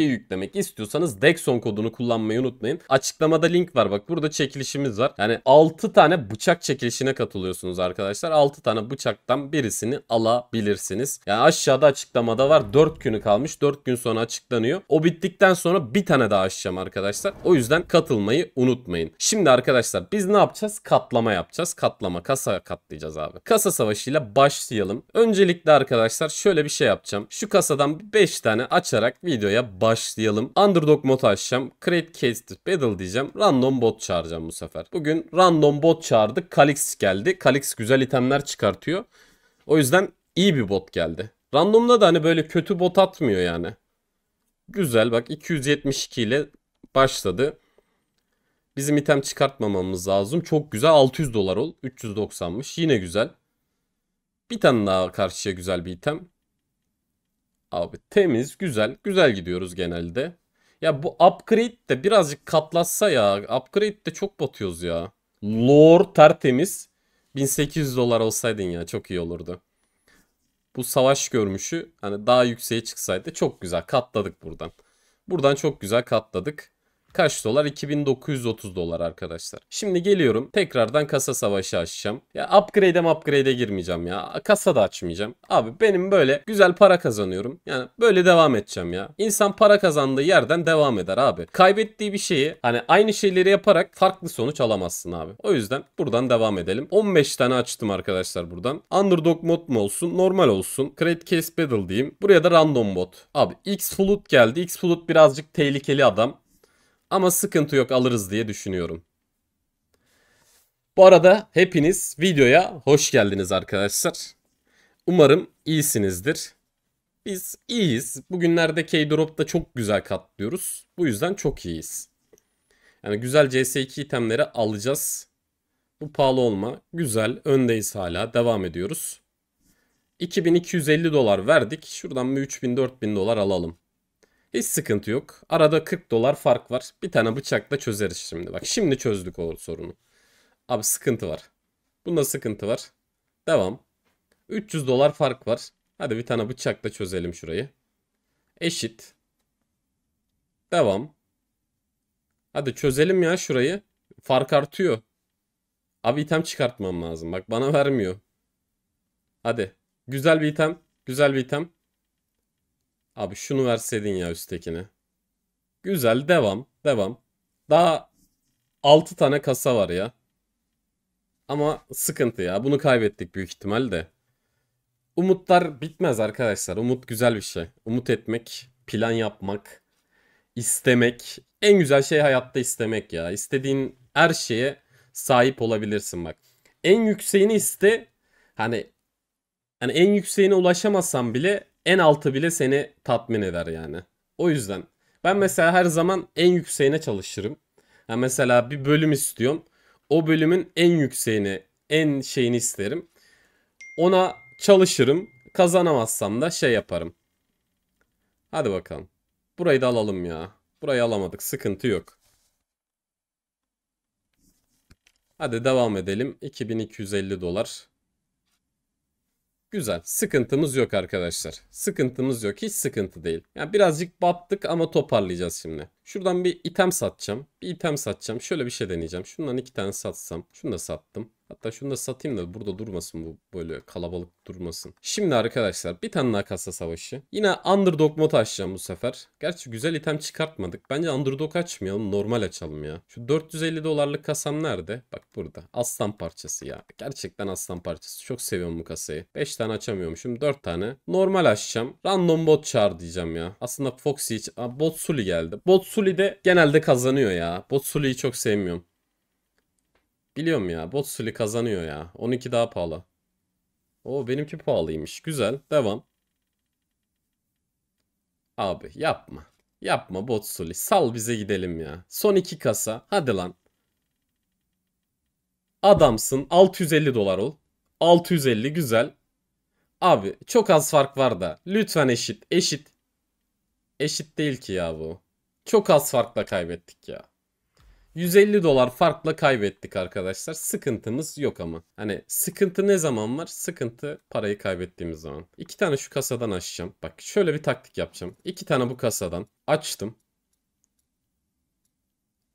Türkiye yüklemek istiyorsanız Dexon kodunu kullanmayı unutmayın. Açıklamada link var bak burada çekilişimiz var. Yani 6 tane bıçak çekilişine katılıyorsunuz arkadaşlar. 6 tane bıçaktan birisini alabilirsiniz. Yani aşağıda açıklamada var. 4 günü kalmış. 4 gün sonra açıklanıyor. O bittikten sonra bir tane daha açacağım arkadaşlar. O yüzden katılmayı unutmayın. Şimdi arkadaşlar biz ne yapacağız? Katlama yapacağız. Katlama kasa katlayacağız abi. Kasa savaşıyla başlayalım. Öncelikle arkadaşlar şöyle bir şey yapacağım. Şu kasadan 5 tane açarak videoya başlayalım başlayalım. Underdog mod açacağım. Create Case Battle diyeceğim. Random bot çağıracağım bu sefer. Bugün random bot çağırdık. Kalix geldi. Kalix güzel itemler çıkartıyor. O yüzden iyi bir bot geldi. Randomda da hani böyle kötü bot atmıyor yani. Güzel bak 272 ile başladı. Bizim item çıkartmamamız lazım. Çok güzel 600 dolar ol. 390'mış yine güzel. Bir tane daha karşıya güzel bir item. Abi temiz, güzel. Güzel gidiyoruz genelde. Ya bu upgrade de birazcık katlatsa ya. Upgrade de çok batıyoruz ya. Lord tertemiz. 1800 dolar olsaydın ya çok iyi olurdu. Bu savaş görmüşü hani daha yükseğe çıksaydı çok güzel katladık buradan. Buradan çok güzel katladık. Kaç dolar? 2930 dolar arkadaşlar. Şimdi geliyorum. Tekrardan kasa savaşı açacağım. Ya upgrade'e upgrade'e girmeyeceğim ya. Kasa da açmayacağım. Abi benim böyle güzel para kazanıyorum. Yani böyle devam edeceğim ya. İnsan para kazandığı yerden devam eder abi. Kaybettiği bir şeyi hani aynı şeyleri yaparak farklı sonuç alamazsın abi. O yüzden buradan devam edelim. 15 tane açtım arkadaşlar buradan. Underdog mod mu olsun? Normal olsun. Create Case Battle diyeyim. Buraya da random bot. Abi X Flood geldi. X Flood birazcık tehlikeli adam. Ama sıkıntı yok alırız diye düşünüyorum. Bu arada hepiniz videoya hoş geldiniz arkadaşlar. Umarım iyisinizdir. Biz iyiyiz. Bugünlerde K-Drop'ta çok güzel katlıyoruz. Bu yüzden çok iyiyiz. Yani güzel CS2 itemleri alacağız. Bu pahalı olma. Güzel. Öndeyiz hala. Devam ediyoruz. 2250 dolar verdik. Şuradan bir 3000-4000 dolar alalım. Hiç sıkıntı yok. Arada 40 dolar fark var. Bir tane bıçakla çözeriz şimdi. Bak şimdi çözdük o sorunu. Abi sıkıntı var. Bunda sıkıntı var. Devam. 300 dolar fark var. Hadi bir tane bıçakla çözelim şurayı. Eşit. Devam. Hadi çözelim ya şurayı. Fark artıyor. Abi item çıkartmam lazım. Bak bana vermiyor. Hadi. Güzel bir item. Güzel bir item. Abi şunu versedin ya üsttekini. Güzel devam devam. Daha 6 tane kasa var ya. Ama sıkıntı ya. Bunu kaybettik büyük ihtimalle. Umutlar bitmez arkadaşlar. Umut güzel bir şey. Umut etmek, plan yapmak, istemek. En güzel şey hayatta istemek ya. İstediğin her şeye sahip olabilirsin bak. En yükseğini iste. Hani hani en yükseğine ulaşamazsan bile en altı bile seni tatmin eder yani. O yüzden ben mesela her zaman en yükseğine çalışırım. Yani mesela bir bölüm istiyorum. O bölümün en yükseğini, en şeyini isterim. Ona çalışırım. Kazanamazsam da şey yaparım. Hadi bakalım. Burayı da alalım ya. Burayı alamadık. Sıkıntı yok. Hadi devam edelim. 2250 dolar. Güzel. Sıkıntımız yok arkadaşlar. Sıkıntımız yok. Hiç sıkıntı değil. Yani birazcık battık ama toparlayacağız şimdi. Şuradan bir item satacağım. Bir item satacağım. Şöyle bir şey deneyeceğim. Şundan iki tane satsam. Şunu da sattım. Hatta şunu da satayım da burada durmasın bu böyle kalabalık durmasın. Şimdi arkadaşlar bir tane daha kasa savaşı. Yine underdog mod açacağım bu sefer. Gerçi güzel item çıkartmadık. Bence underdog açmayalım normal açalım ya. Şu 450 dolarlık kasam nerede? Bak burada. Aslan parçası ya. Gerçekten aslan parçası. Çok seviyorum bu kasayı. 5 tane açamıyorum şimdi, 4 tane. Normal açacağım. Random bot çağır diyeceğim ya. Aslında Foxy hiç... Aa, bot Sully geldi. Bot Sully Botsuli de genelde kazanıyor ya. Bot Botsuli'yi çok sevmiyorum. Biliyorum ya. Botsuli kazanıyor ya. 12 daha pahalı. O benimki pahalıymış. Güzel. Devam. Abi yapma. Yapma Bot Botsuli. Sal bize gidelim ya. Son iki kasa. Hadi lan. Adamsın. 650 dolar ol. 650 güzel. Abi çok az fark var da. Lütfen eşit. Eşit. Eşit değil ki ya bu. Çok az farkla kaybettik ya. 150 dolar farkla kaybettik arkadaşlar. Sıkıntımız yok ama. Hani sıkıntı ne zaman var? Sıkıntı parayı kaybettiğimiz zaman. İki tane şu kasadan açacağım. Bak şöyle bir taktik yapacağım. İki tane bu kasadan açtım.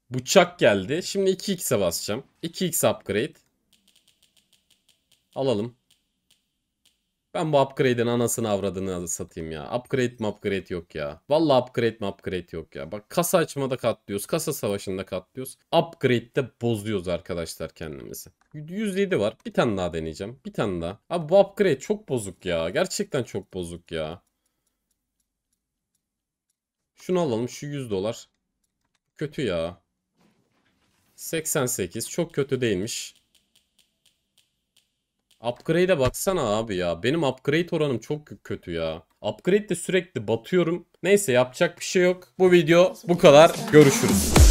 Bıçak geldi. Şimdi 2x'e basacağım. 2x upgrade. Alalım. Ben bu upgrade'in anasını avradını satayım ya. Upgrade mi upgrade yok ya. Valla upgrade mi upgrade yok ya. Bak kasa açmada katlıyoruz. Kasa savaşında katlıyoruz. Upgrade'de bozuyoruz arkadaşlar kendimizi. 107 var. Bir tane daha deneyeceğim. Bir tane daha. Abi bu upgrade çok bozuk ya. Gerçekten çok bozuk ya. Şunu alalım. Şu 100 dolar. Kötü ya. 88. Çok kötü değilmiş. Upgrade'e baksana abi ya. Benim upgrade oranım çok kötü ya. Upgrade'de sürekli batıyorum. Neyse yapacak bir şey yok. Bu video bu kadar. Görüşürüz.